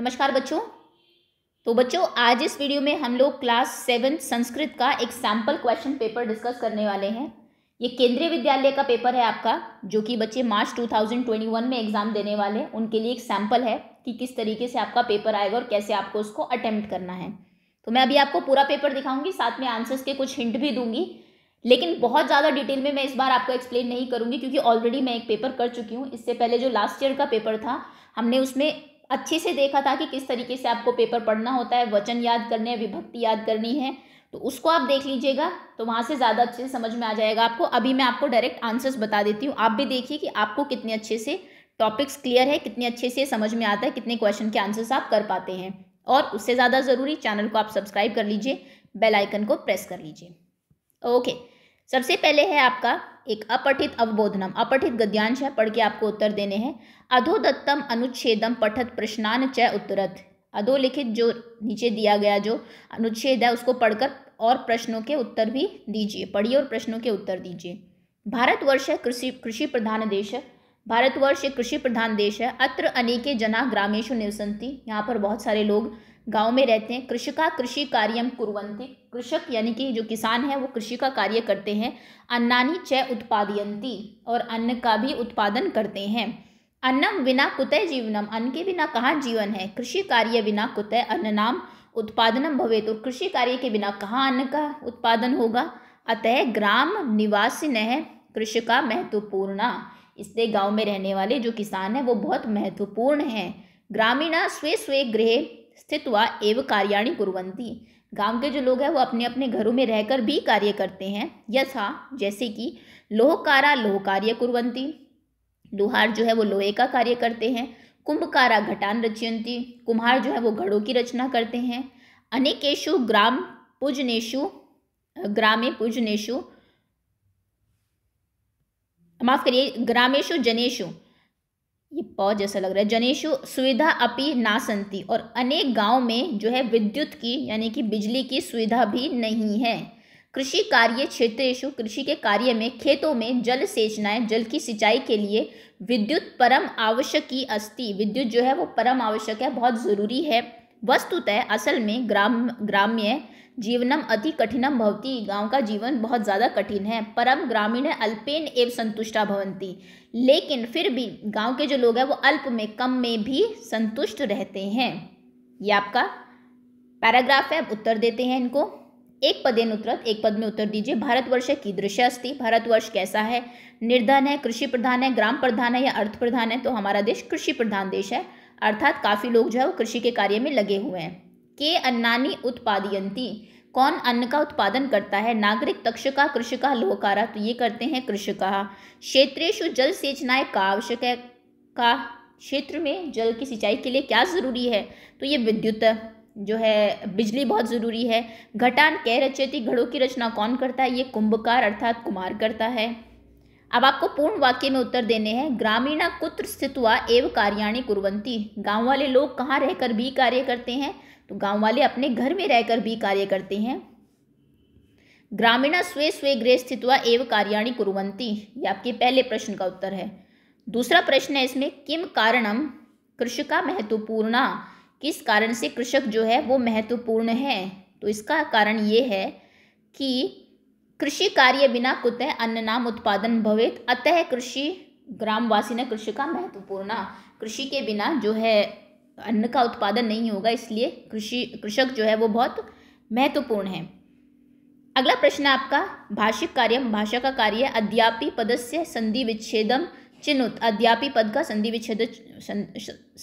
नमस्कार बच्चों तो बच्चों आज इस वीडियो में हम लोग क्लास सेवन संस्कृत का एक सैम्पल क्वेश्चन पेपर डिस्कस करने वाले हैं ये केंद्रीय विद्यालय का पेपर है आपका जो कि बच्चे मार्च 2021 में एग्ज़ाम देने वाले हैं उनके लिए एक सैम्पल है कि किस तरीके से आपका पेपर आएगा और कैसे आपको उसको अटैम्प्ट करना है तो मैं अभी आपको पूरा पेपर दिखाऊंगी साथ में आंसर्स के कुछ हिंट भी दूंगी लेकिन बहुत ज़्यादा डिटेल में मैं इस बार आपको एक्सप्लेन नहीं करूंगी क्योंकि ऑलरेडी मैं एक पेपर कर चुकी हूँ इससे पहले जो लास्ट ईयर का पेपर था हमने उसमें अच्छे से देखा था कि किस तरीके से आपको पेपर पढ़ना होता है वचन याद करने हैं विभक्ति याद करनी है तो उसको आप देख लीजिएगा तो वहाँ से ज़्यादा अच्छे से समझ में आ जाएगा आपको अभी मैं आपको डायरेक्ट आंसर्स बता देती हूँ आप भी देखिए कि आपको कितने अच्छे से टॉपिक्स क्लियर है कितने अच्छे से समझ में आता है कितने क्वेश्चन के आंसर्स आप कर पाते हैं और उससे ज़्यादा ज़रूरी चैनल को आप सब्सक्राइब कर लीजिए बेलाइकन को प्रेस कर लीजिए ओके सबसे पहले है आपका एक अपठित अवबोधनम अपठित गद्यांश है पढ़ के आपको उत्तर देने हैं अधोदत्तम अनुच्छेदम पठत प्रश्नान च उत्तरथ अधोलिखित जो नीचे दिया गया जो अनुच्छेद है उसको पढ़कर और प्रश्नों के उत्तर भी दीजिए पढ़िए और प्रश्नों के उत्तर दीजिए भारतवर्ष कृषि कृषि प्रधान देश है भारतवर्ष एक कृषि प्रधान देश है अत्र अनेके जना ग्रामेशु निवसंती यहाँ पर बहुत सारे लोग गांव में रहते हैं कृषिका कृषि कार्यम कुरवंती कृषक यानी कि जो किसान है वो कृषि का कार्य करते हैं अन्नानी च उत्पादयंती और अन्न का भी उत्पादन करते हैं अन्नम बिना कुतः जीवनम अन्न के बिना कहाँ जीवन है कृषि कार्य बिना कुतः अन्न नाम उत्पादनम भवे तो कृषि कार्य के बिना कहाँ अन्न का उत्पादन होगा अतः ग्राम निवासी नह कृषि का महत्वपूर्ण इसलिए गांव में रहने वाले जो किसान हैं वो बहुत महत्वपूर्ण हैं ग्रामीण स्वे स्वे गृह स्थित एवं कार्याणी कुरवंती गांव के जो लोग हैं वो अपने अपने घरों में रहकर भी कार्य करते हैं यथा जैसे कि लोहकारा लोह कार्य कुरवंती लोहार जो है वो लोहे का कार्य करते हैं कुंभकारा घटान रचयंती कुम्हार जो है वो घड़ों की रचना करते हैं अनेकेशु ग्राम पूजनेशु ग्रामे पूजनेशु माफ करिए ग्रामेशु जनेशु ये पौ जैसा लग रहा है जनेशु सुविधा अपी ना संती और अनेक गांव में जो है विद्युत की यानी कि बिजली की सुविधा भी नहीं है कृषि कार्य क्षेत्रेशु कृषि के कार्य में खेतों में जल सेचनाएं जल की सिंचाई के लिए विद्युत परम आवश्यक की अस्ति विद्युत जो है वो परम आवश्यक है बहुत ज़रूरी है वस्तुतः असल में ग्राम ग्राम्य जीवनम अति कठिनम भवती गांव का जीवन बहुत ज़्यादा कठिन है परम ग्रामीण अल्पेन एवं संतुष्टा भवंती लेकिन फिर भी गांव के जो लोग हैं वो अल्प में कम में भी संतुष्ट रहते हैं ये आपका पैराग्राफ है उत्तर देते हैं इनको एक पदेन उत्तरत एक पद में उत्तर दीजिए भारतवर्ष की दृश्य अस्थि भारतवर्ष कैसा है निर्धन है कृषि प्रधान है ग्राम प्रधान है या अर्थ प्रधान है तो हमारा देश कृषि प्रधान देश है अर्थात काफ़ी लोग जो है वो कृषि के कार्य में लगे हुए हैं के अन्नानी उत्पादयंती कौन अन्न का उत्पादन करता है नागरिक तक्षका कृषिका लोहकारा तो ये करते हैं कृषिका क्षेत्रेशु जल सिंचनाए का आवश्यक है का क्षेत्र में जल की सिंचाई के लिए क्या ज़रूरी है तो ये विद्युत जो है बिजली बहुत ज़रूरी है घटान कह रचेती घड़ों की रचना कौन करता है ये कुंभकार अर्थात कुमार करता है अब आपको पूर्ण वाक्य में उत्तर देने हैं ग्रामीणा कुत्र स्थित एवं कार्याणी कुरवंती गाँव वाले लोग कहाँ रहकर भी कार्य करते हैं तो गाँव वाले अपने घर में रहकर भी कार्य करते हैं ग्रामीणा स्वे स्वे गृह स्थितवा एवं कार्याणी कुरवंती ये आपके पहले प्रश्न का उत्तर है दूसरा प्रश्न है इसमें किम कारणम कृषिका महत्वपूर्णा किस कारण से कृषक जो है वो महत्वपूर्ण है तो इसका कारण ये है कि कृषि कार्य बिना कुतः अन्न नाम उत्पादन भवेत अतः कृषि ग्रामवासी ने कृषि का महत्वपूर्ण कृषि के बिना जो है अन्न का उत्पादन नहीं होगा इसलिए कृषि कृषक जो है वो बहुत महत्वपूर्ण है अगला प्रश्न आपका भाषिक कार्य भाषा का कार्य अध्यापी पदस्य संधि विच्छेदम चिन्हुत अध्यापी पद का संधि विच्छेद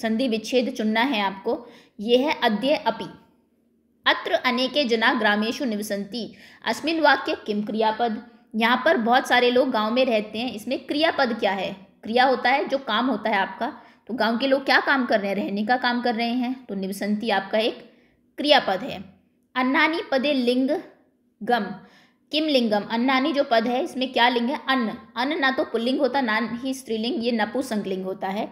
संधि विच्छेद चुनना है आपको ये है अध्यय अपि अत्र अनेके जना ग्रामेशु निवसंती अस्मिन वाक्य किम क्रियापद यहाँ पर बहुत सारे लोग गांव में रहते हैं इसमें क्रियापद क्या है क्रिया होता है जो काम होता है आपका तो गांव के लोग क्या काम कर रहे हैं रहने का काम कर रहे हैं तो निवसंती आपका एक क्रियापद है अन्नानी पदे लिंग गम किम लिंगम अन्नानी जो पद है इसमें क्या लिंग है अन्न अन्न ना तो पुल्लिंग होता ना ही स्त्रीलिंग ये नपुसंकलिंग होता है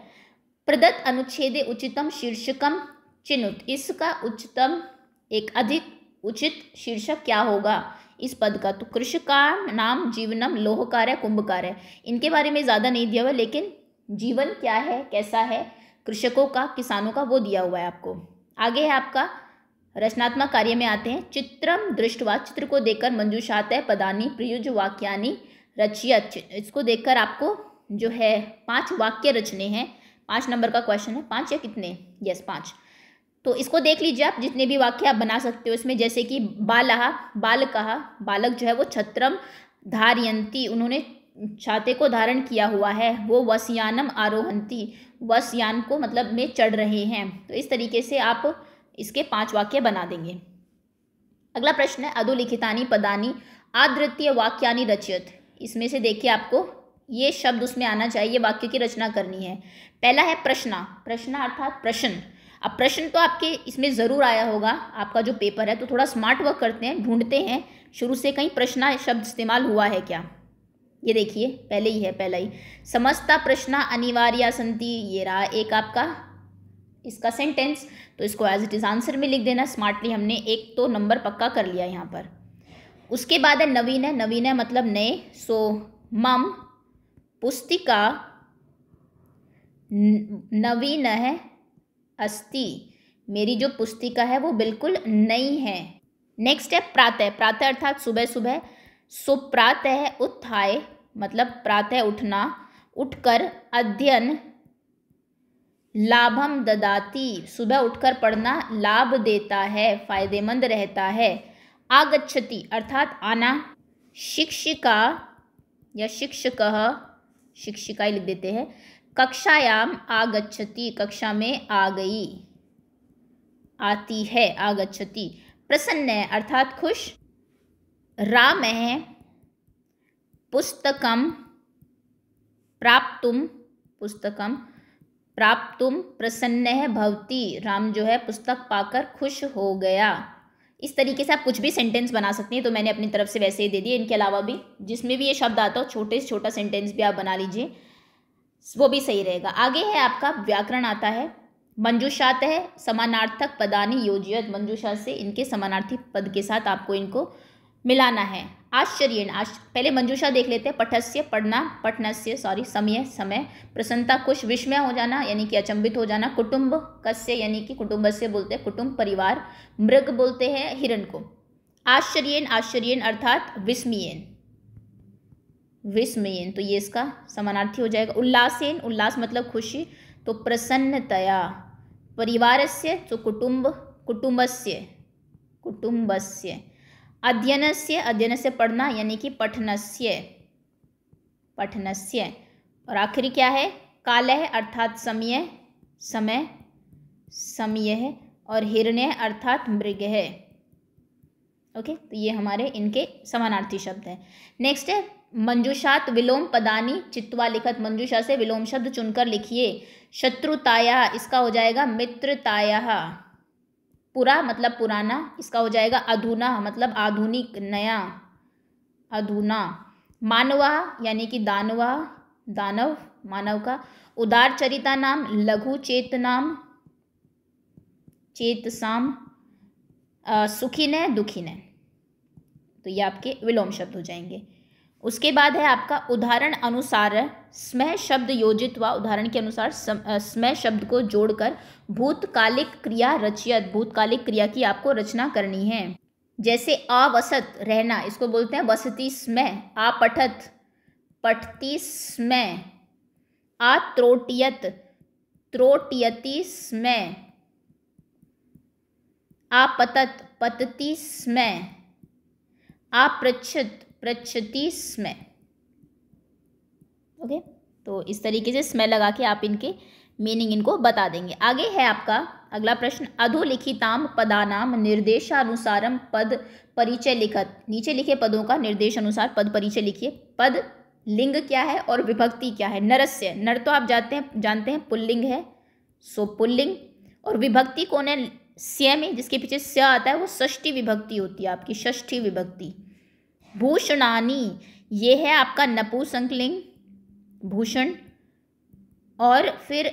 प्रदत्त अनुच्छेदे उचितम शीर्षकम चिन्हुत इसका उच्चतम एक अधिक उचित शीर्षक क्या होगा इस पद का तो कृषि का नाम जीवनम लोहकार है कुंभकार है इनके बारे में ज़्यादा नहीं दिया हुआ लेकिन जीवन क्या है कैसा है कृषकों का किसानों का वो दिया हुआ है आपको आगे है आपका रचनात्मक कार्य में आते हैं चित्रम दृष्टवा चित्र को देखकर मंजूषात है पदानी प्रयुज वाक्यानी रचिय इसको देखकर आपको जो है पांच वाक्य रचने हैं पाँच नंबर का क्वेश्चन है पाँच या कितने यस पाँच तो इसको देख लीजिए आप जितने भी वाक्य आप बना सकते हो इसमें जैसे कि बालहा बाल कहा बालक जो है वो छत्रम धारियंती उन्होंने छाते को धारण किया हुआ है वो वसयानम आरोहंती वसयान को मतलब में चढ़ रहे हैं तो इस तरीके से आप इसके पांच वाक्य बना देंगे अगला प्रश्न है अधोलिखितानी पदानी आदृतीय वाक्यानी रचयत इसमें से देखिए आपको ये शब्द उसमें आना चाहिए वाक्य की रचना करनी है पहला है प्रश्न प्रश्न अर्थात प्रश्न अब प्रश्न तो आपके इसमें ज़रूर आया होगा आपका जो पेपर है तो थोड़ा स्मार्ट वर्क करते हैं ढूंढते हैं शुरू से कहीं प्रश्न शब्द इस्तेमाल हुआ है क्या ये देखिए पहले ही है पहला ही समझता प्रश्न अनिवार्य संति ये रहा एक आपका इसका सेंटेंस तो इसको एज इट इज़ आंसर में लिख देना स्मार्टली हमने एक तो नंबर पक्का कर लिया यहाँ पर उसके बाद है नवीन है नवीन है मतलब नए सो मम पुस्तिका नवीन है अस्ति मेरी जो पुस्तिका है वो बिल्कुल नई है नेक्स्ट है प्रातः प्रातः अर्थात सुबह सुबह सुप्रातः उत्थाय मतलब प्रातः उठना उठकर अध्ययन लाभम ददाती सुबह उठकर पढ़ना लाभ देता है फायदेमंद रहता है आगच्छति अर्थात आना शिक्षिका या शिक्षक शिक्षिका लिख देते हैं कक्षायाम आगछती कक्षा में आ गई आती है आगछती प्रसन्न है अर्थात खुश राम है पुस्तकम प्राप्तुम पुस्तकम प्राप्तुम प्रसन्न है भवती राम जो है पुस्तक पाकर खुश हो गया इस तरीके से आप कुछ भी सेंटेंस बना सकते हैं तो मैंने अपनी तरफ से वैसे ही दे दिए इनके अलावा भी जिसमें भी ये शब्द आता हो छोटे से छोटा सेंटेंस भी आप बना लीजिए वो भी सही रहेगा आगे है आपका व्याकरण आता है मंजूषात है समानार्थक पदानी योजियत मंजूषा से इनके समानार्थी पद के साथ आपको इनको मिलाना है आश्चर्य आश्च... पहले मंजूषा देख लेते हैं पठस्य पढ़ना पठनस्य सॉरी समय समय प्रसन्नता कुछ विस्मय हो जाना यानी कि अचंभित हो जाना कुटुंब कस्य यानी कि कुटुंब से बोलते हैं कुटुंब परिवार मृग बोलते हैं हिरण को आश्चर्यन आश्चर्यन अर्थात विस्मयन विस्मयन तो ये इसका समानार्थी हो जाएगा उल्लासेन उल्लास मतलब खुशी तो प्रसन्नतया परिवार से तो कुटुंब कुटुंब से अध्ययन से अध्ययन से पढ़ना यानी कि पठनस्य पठनस्य और आखिरी क्या है काल है अर्थात समय समय समय है और हिरण्य अर्थात मृग है ओके तो ये हमारे इनके समानार्थी शब्द है नेक्स्ट है मंजुषात विलोम पदानी चित्वा लिखत मंजुषा से विलोम शब्द चुनकर लिखिए शत्रुताया इसका हो जाएगा मित्रताया पुरा मतलब पुराना इसका हो जाएगा अधूना मतलब आधुनिक नया अधूना मानवा यानी कि दानवा दानव मानव का उदार चरिता नाम लघु चेत नाम चेतसाम सुखी न दुखी न तो ये आपके विलोम शब्द हो जाएंगे उसके बाद है आपका उदाहरण अनुसार स्मय शब्द योजित व उदाहरण के अनुसार स्मय शब्द को जोड़कर भूतकालिक क्रिया रचियत भूतकालिक क्रिया की आपको रचना करनी है जैसे अवसत रहना इसको बोलते हैं वसती स्मय पठत पठती स्मय आत्रोटियत त्रोटियति स्मय आपतत पतती स्मय आपृच्छत प्रच्छति स्मै ओके तो इस तरीके से स्मेल लगा के आप इनके मीनिंग इनको बता देंगे आगे है आपका अगला प्रश्न अधोलिखिताम पदानाम निर्देशानुसारम पद परिचय लिखत नीचे लिखे पदों का निर्देश अनुसार पद परिचय लिखिए पद लिंग क्या है और विभक्ति क्या है नरस्य नर तो आप जाते हैं जानते हैं पुल्लिंग है सो पुल्लिंग और विभक्ति कौन है स्य में जिसके पीछे स्य आता है वो षष्ठी विभक्ति होती है आपकी षष्ठी विभक्ति भूषणानी ये है आपका नपुसंकलिंग भूषण और फिर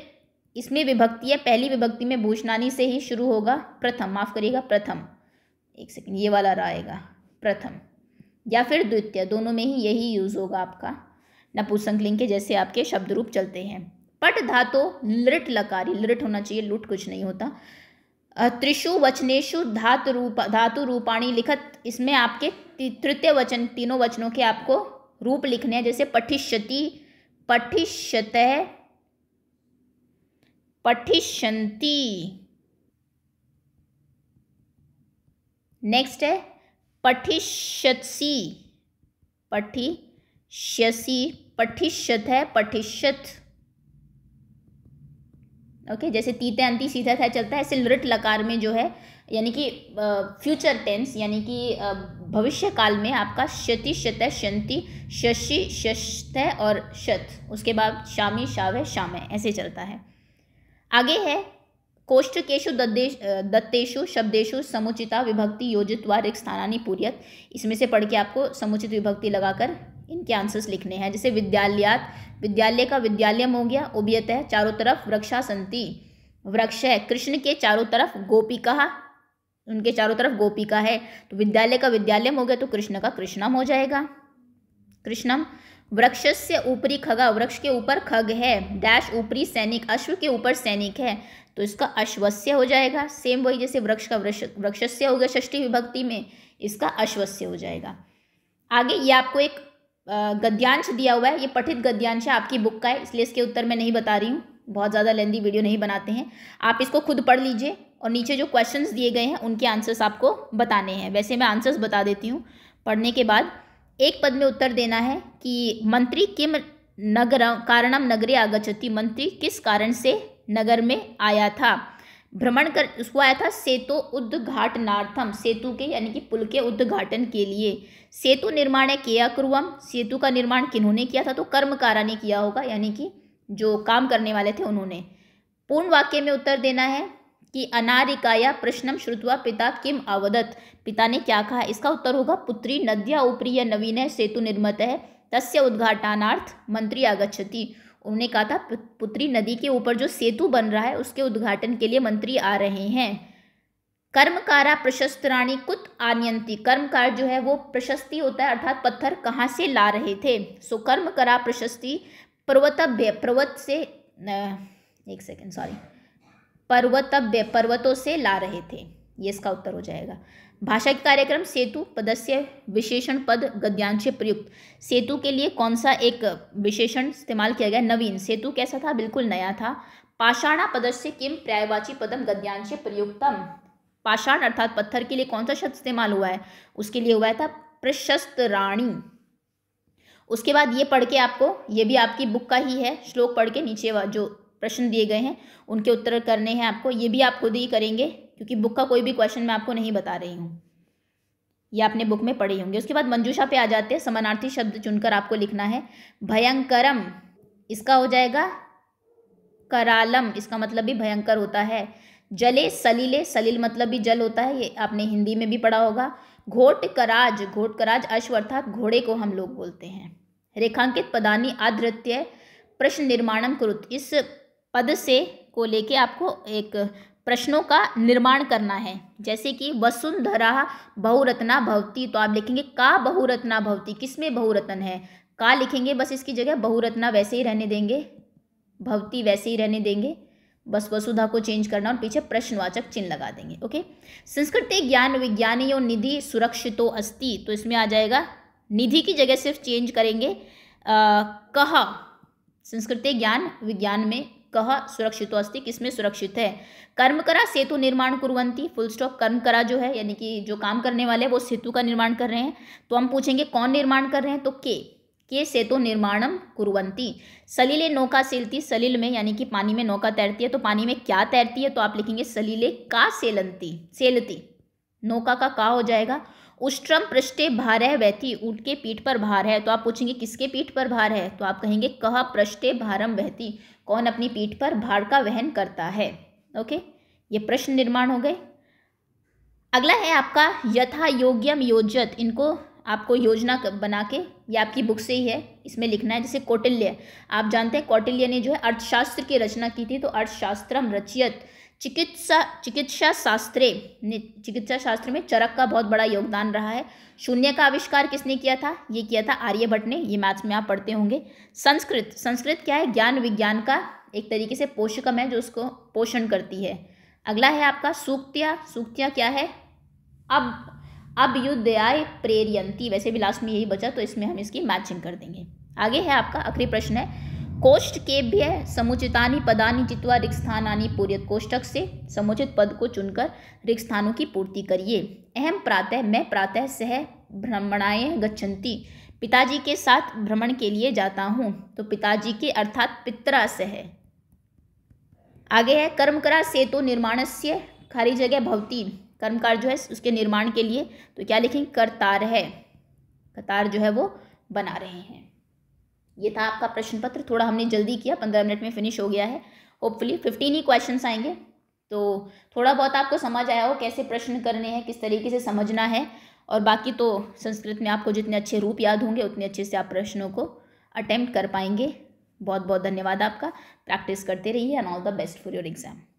इसमें विभक्ति है पहली विभक्ति में भूषणानी से ही शुरू होगा प्रथम माफ़ करिएगा प्रथम एक सेकेंड ये वाला रहेगा प्रथम या फिर द्वितीय दोनों में ही यही यूज़ होगा आपका नपुसंकलिंग के जैसे आपके शब्द रूप चलते हैं पट धातु लिट लकारी लिट होना चाहिए लुट कुछ नहीं होता त्रिषु वचनेशु धातु रूप धातु रूपाणी लिखत इसमें आपके तृतीय वचन तीनों वचनों के आपको रूप लिखने हैं जैसे पठिष्यति पठिष्यत पठिष्यंति नेक्स्ट है पठिष्यसी पठिष्यसी पठिष्यत है पठिष्यत ओके जैसे तीते अंति सीधा था चलता है ऐसे लृट लकार में जो है यानी कि फ्यूचर टेंस यानी कि भविष्य काल में आपका शति शत शंति शशि शस्त और शत उसके बाद शामी शाव है शाम है ऐसे चलता है आगे है केशु दत्तेश दत्तेशु शब्देशु समुचिता विभक्ति योजित व रिक स्थानानी पूरियत इसमें से पढ़ के आपको समुचित विभक्ति लगाकर इनके आंसर्स लिखने हैं जैसे विद्यालयात विद्यालय का विद्यालयम हो गया उबियत है चारों तरफ वृक्षा संति वृक्ष है कृष्ण के चारों तरफ गोपिका उनके चारों तरफ गोपिका है तो विद्यालय का विद्यालयम हो गया तो कृष्ण का कृष्णम हो जाएगा कृष्णम वृक्ष से ऊपरी खगा वृक्ष के ऊपर खग है डैश ऊपरी सैनिक अश्व के ऊपर सैनिक है तो इसका अश्वस्य हो जाएगा सेम वही जैसे वृक्ष का वृक्ष वृक्षस्य हो गया षष्ठी विभक्ति में इसका अश्वस्य हो जाएगा आगे ये आपको एक गद्यांश दिया हुआ है ये पठित गद्यांश है आपकी बुक का है इसलिए इसके उत्तर मैं नहीं बता रही हूँ बहुत ज़्यादा लेंदी वीडियो नहीं बनाते हैं आप इसको खुद पढ़ लीजिए और नीचे जो क्वेश्चंस दिए गए हैं उनके आंसर्स आपको बताने हैं वैसे मैं आंसर्स बता देती हूँ पढ़ने के बाद एक पद में उत्तर देना है कि मंत्री किम नगर कारणम नगरे आगछती मंत्री किस कारण से नगर में आया था भ्रमण कर उसको आया था सेतु उद्घाटनार्थम सेतु के यानी कि पुल के उद्घाटन के लिए सेतु निर्माण किया कुरुवम सेतु का निर्माण किन्होंने किया था तो कर्मकारा ने किया होगा यानी कि जो काम करने वाले थे उन्होंने पूर्ण वाक्य में उत्तर देना है कि अनारिकाया प्रश्नम श्रुतवा पिता किम अवदत पिता ने क्या कहा इसका उत्तर होगा पुत्री नद्या या नवीन सेतु निर्मत है तस्य उद्घाटनार्थ मंत्री आगछती उन्होंने कहा था पुत्री नदी के ऊपर जो सेतु बन रहा है उसके उद्घाटन के लिए मंत्री आ रहे हैं कर्मकारा प्रशस्त राणी कुत आनयंती कर्मकार जो है वो प्रशस्ति होता है अर्थात पत्थर कहाँ से ला रहे थे सो कर्म करा प्रशस्ति पर्वतभ्य पर्वत से एक सेकेंड सॉरी पर्वतभ्य पर्वतों से ला रहे थे ये इसका उत्तर हो जाएगा भाषा के कार्यक्रम सेतु पदस्य विशेषण पद गद्यांश प्रयुक्त सेतु के लिए कौन सा एक विशेषण इस्तेमाल किया गया नवीन सेतु कैसा था बिल्कुल नया था पाषाणा पदस्य किम प्रायवाची पदम गद्यांश प्रयुक्तम पाषाण अर्थात पत्थर के लिए कौन सा शब्द इस्तेमाल हुआ है उसके लिए हुआ था प्रशस्त राणी उसके बाद ये पढ़ के आपको ये भी आपकी बुक का ही है श्लोक पढ़ के नीचे जो प्रश्न दिए गए हैं उनके उत्तर करने हैं आपको ये भी आप खुद ही करेंगे क्योंकि बुक का कोई भी क्वेश्चन मैं आपको नहीं बता रही हूँ या आपने बुक में पढ़े होंगे उसके बाद मंजूषा पे आ जाते हैं समानार्थी शब्द चुनकर आपको लिखना है भयंकरम इसका हो जाएगा करालम इसका मतलब भी भयंकर होता है जले सलीले सलील मतलब भी जल होता है ये आपने हिंदी में भी पढ़ा होगा घोट कराज घोट कराज अश्व अर्थात घोड़े को हम लोग बोलते हैं रेखांकित पदानी आदृत्य प्रश्न निर्माणम कुरुत इस पद से को लेके आपको एक प्रश्नों का निर्माण करना है जैसे कि वसुंधरा बहुरत्ना भवती तो आप लिखेंगे का बहुरत्ना भवती किसमें बहुरत्न है का लिखेंगे बस इसकी जगह बहुरत्ना वैसे ही रहने देंगे भवती वैसे ही रहने देंगे बस वसुधा को चेंज करना और पीछे प्रश्नवाचक चिन्ह लगा देंगे ओके संस्कृति ज्ञान विज्ञानी और निधि सुरक्षितो अस्ति तो इसमें आ जाएगा निधि की जगह सिर्फ चेंज करेंगे आ, कहा संस्कृत ज्ञान विज्ञान में कह सुरक्षित अस्थि किसमें सुरक्षित है कर्मकरा सेतु निर्माण कुरवंती फुल स्टॉप कर्मकरा जो है यानी कि जो काम करने वाले हैं वो सेतु का निर्माण कर रहे हैं तो हम पूछेंगे कौन निर्माण कर रहे हैं तो के के सेतु निर्माणम कुरवंती सलीले नौका सेलती सलील में यानी कि पानी में नौका तैरती है तो पानी में क्या तैरती है तो आप लिखेंगे सलीले का सेलंती सेलती नौका का का हो जाएगा उष्ट्रम पृष्ठे भार है वहती ऊँट के पीठ पर भार है तो आप पूछेंगे किसके पीठ पर भार है तो आप कहेंगे कह पृष्ठे भारम वहती कौन अपनी पीठ पर भार का वहन करता है ओके ये प्रश्न निर्माण हो गए अगला है आपका यथा योग्यम योजत इनको आपको योजना बना के ये आपकी बुक से ही है इसमें लिखना है जैसे कौटिल्य आप जानते हैं कौटिल्य ने जो है अर्थशास्त्र की रचना की थी तो अर्थशास्त्रम रचियत चिकित्सा चिकित्सा शास्त्रे चिकित्सा शास्त्र में चरक का बहुत बड़ा योगदान रहा है शून्य का आविष्कार किसने किया था ये किया था आर्यभट्ट ने ये मैथ्स में आप पढ़ते होंगे संस्कृत संस्कृत क्या है ज्ञान विज्ञान का एक तरीके से पोषकम है जो उसको पोषण करती है अगला है आपका सूक्तिया सूक्तिया क्या है अब अब युद्धयाय प्रेरियंती वैसे भी लास्ट में यही बचा तो इसमें हम इसकी मैचिंग कर देंगे आगे है आपका आखिरी प्रश्न है कोष्ठ के भी है समुचितानी पदानी जितवा रिक्त स्थानानी पूरित कोष्टक से समुचित पद को चुनकर रिक्त स्थानों की पूर्ति करिए अहम प्रातः मैं प्रातः सह भ्रमणाएँ गच्छन्ति पिताजी के साथ भ्रमण के लिए जाता हूँ तो पिताजी के अर्थात पितरा सह आगे है कर्मकरा सेतु निर्माण से खाली जगह भवती कर्मकार जो है उसके निर्माण के लिए तो क्या लिखेंगे करतार है कतार जो है वो बना रहे हैं ये था आपका प्रश्न पत्र थोड़ा हमने जल्दी किया पंद्रह मिनट में फिनिश हो गया है होपफुली फिफ्टीन ही क्वेश्चन आएंगे तो थोड़ा बहुत आपको समझ आया हो कैसे प्रश्न करने हैं किस तरीके से समझना है और बाकी तो संस्कृत में आपको जितने अच्छे रूप याद होंगे उतने अच्छे से आप प्रश्नों को अटैम्प्ट कर पाएंगे बहुत बहुत धन्यवाद आपका प्रैक्टिस करते रहिए and all the best for your exam